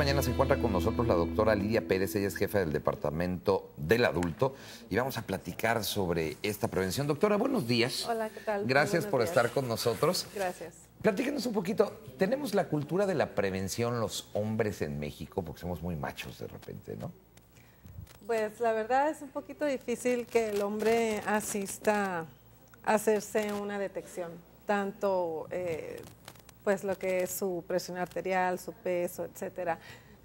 mañana se encuentra con nosotros la doctora Lidia Pérez, ella es jefa del Departamento del Adulto y vamos a platicar sobre esta prevención. Doctora, buenos días. Hola, ¿qué tal? Gracias por estar con nosotros. Gracias. Platíquenos un poquito, tenemos la cultura de la prevención los hombres en México porque somos muy machos de repente, ¿no? Pues la verdad es un poquito difícil que el hombre asista a hacerse una detección, tanto... Eh, pues lo que es su presión arterial, su peso, etcétera.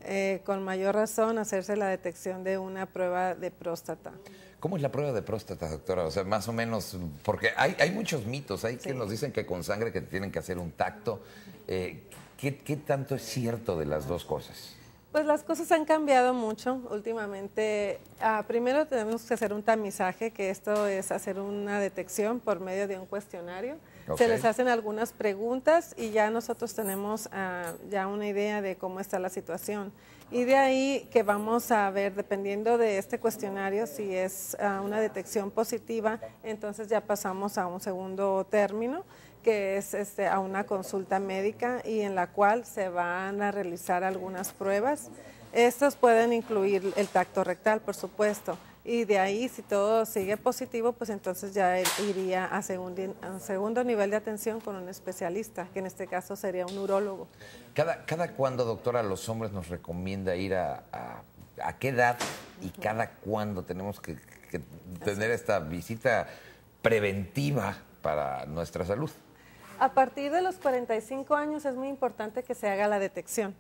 Eh, con mayor razón hacerse la detección de una prueba de próstata. ¿Cómo es la prueba de próstata, doctora? O sea, más o menos, porque hay, muchos mitos, hay que nos dicen que con sangre que tienen que hacer un tacto. Eh, ¿qué, tanto es cierto de las dos cosas? Pues las cosas han cambiado mucho últimamente. Ah, primero tenemos que hacer un tamizaje, que esto es hacer una detección por medio de un cuestionario. Se les hacen algunas preguntas y ya nosotros tenemos ah, ya una idea de cómo está la situación. Y de ahí que vamos a ver, dependiendo de este cuestionario, si es ah, una detección positiva, entonces ya pasamos a un segundo término, que es este, a una consulta médica y en la cual se van a realizar algunas pruebas. Estas pueden incluir el tacto rectal, por supuesto y de ahí si todo sigue positivo, pues entonces ya iría a, segundo nivel de atención con un especialista, que en este caso sería un urólogo. ¿Cada, cada cuándo, doctora, los hombres nos recomienda ir a, qué edad y cada cuándo tenemos que tener esta visita preventiva para nuestra salud? A partir de los 45 años es muy importante que se haga la detección.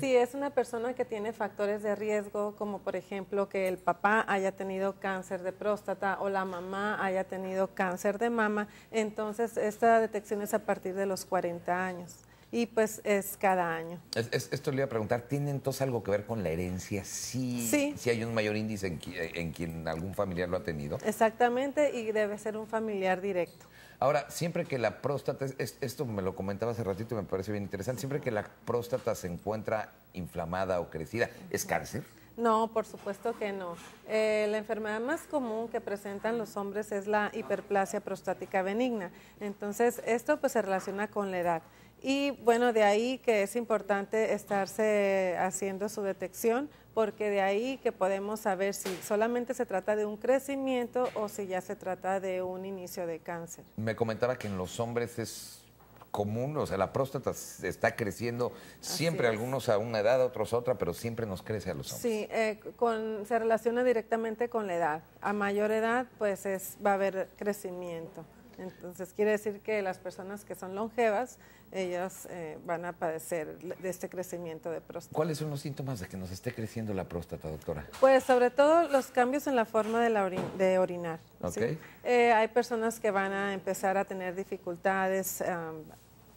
Si es una persona que tiene factores de riesgo, como por ejemplo que el papá haya tenido cáncer de próstata o la mamá haya tenido cáncer de mama, entonces esta detección es a partir de los 40 años y pues es cada año. esto le iba a preguntar, ¿tiene entonces algo que ver con la herencia? Sí. Si hay un mayor índice en, quien algún familiar lo ha tenido. Exactamente, y debe ser un familiar directo. Ahora, siempre que la próstata, esto me lo comentaba hace ratito y me parece bien interesante, siempre que la próstata se encuentra inflamada o crecida, ¿es cáncer? No, por supuesto que no. Eh, la enfermedad más común que presentan los hombres es la hiperplasia prostática benigna. Entonces, esto pues se relaciona con la edad. Y bueno, de ahí que es importante estarse haciendo su detección, porque de ahí que podemos saber si solamente se trata de un crecimiento o si ya se trata de un inicio de cáncer. Me comentaba que en los hombres es común, o sea, la próstata está creciendo siempre, algunos a una edad, otros a otra, pero siempre nos crece a los hombres. Sí, eh, se relaciona directamente con la edad. A mayor edad, pues va a haber crecimiento. Entonces quiere decir que las personas que son longevas, ellas eh, van a padecer de este crecimiento de próstata. ¿Cuáles son los síntomas de que nos esté creciendo la próstata, doctora? Pues sobre todo los cambios en la forma de, la de orinar. Okay. Eh, hay personas que van a empezar a tener dificultades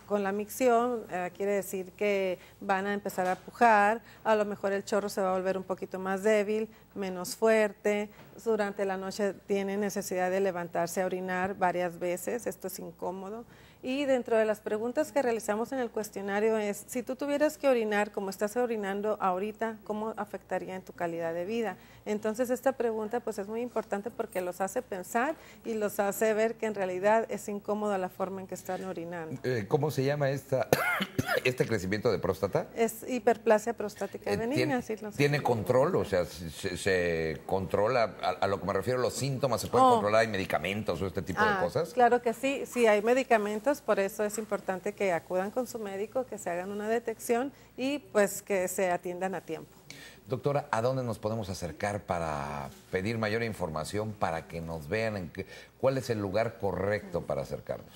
con la micción eh, quiere decir que van a empezar a pujar, a lo mejor el chorro se va a volver un poquito más débil, menos fuerte, durante la noche tiene necesidad de levantarse a orinar varias veces, esto es incómodo. Y dentro de las preguntas que realizamos en el cuestionario es, si tú tuvieras que orinar como estás orinando ahorita, ¿cómo afectaría en tu calidad de vida? Entonces esta pregunta pues es muy importante porque los hace pensar y los hace ver que en realidad es incómoda la forma en que están orinando. Eh, ¿Cómo se llama esta, este crecimiento de próstata? Es hiperplasia prostática eh, benigna. ¿Tiene, ¿tiene control? O sea, se, controla, a, lo que me refiero, los síntomas se pueden oh. controlar, hay medicamentos o este tipo de ah, cosas. Claro que sí, sí hay medicamentos por eso es importante que acudan con su médico, que se hagan una detección y pues que se atiendan a tiempo. Doctora, ¿a dónde nos podemos acercar para pedir mayor información, para que nos vean cuál es el lugar correcto para acercarnos?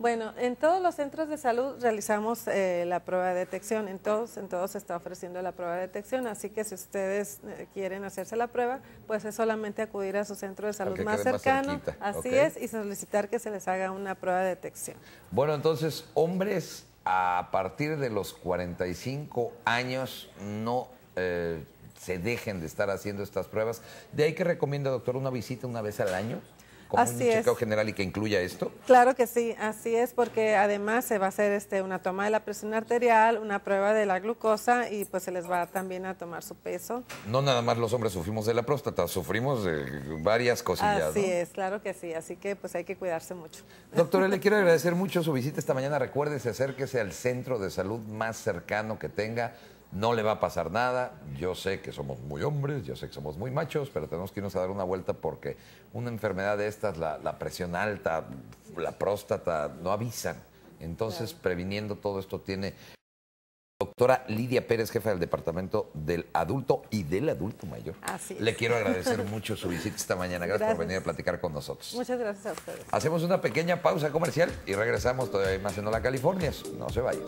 Bueno, en todos los centros de salud realizamos eh, la prueba de detección, en todos, en todos se está ofreciendo la prueba de detección, así que si ustedes eh, quieren hacerse la prueba, pues es solamente acudir a su centro de salud más cercano, así es, y solicitar que se les haga una prueba de detección. Bueno, entonces, hombres a partir de los 45 años no... Eh, se dejen de estar haciendo estas pruebas. De ahí que recomienda, doctor, una visita una vez al año como un chequeo general y que incluya esto? Claro que sí, así es, porque además se va a hacer este, una toma de la presión arterial, una prueba de la glucosa y pues se les va también a tomar su peso. No nada más los hombres sufrimos de la próstata, sufrimos de varias cosillas. Así es, claro que sí, así que pues hay que cuidarse mucho. Doctora, le quiero agradecer mucho su visita esta mañana. Recuérdese, acérquese al centro de salud más cercano que tenga no le va a pasar nada. Yo sé que somos muy hombres, yo sé que somos muy machos, pero tenemos que irnos a dar una vuelta porque una enfermedad de estas, la, presión alta, la próstata, no avisan. Entonces, previniendo todo esto tiene... Doctora Lidia Pérez, jefa del Departamento del Adulto y del Adulto Mayor. Le quiero agradecer mucho su visita esta mañana. Gracias, por venir a platicar con nosotros. Muchas gracias a ustedes. Hacemos una pequeña pausa comercial y regresamos todavía más en la California. No se vayan.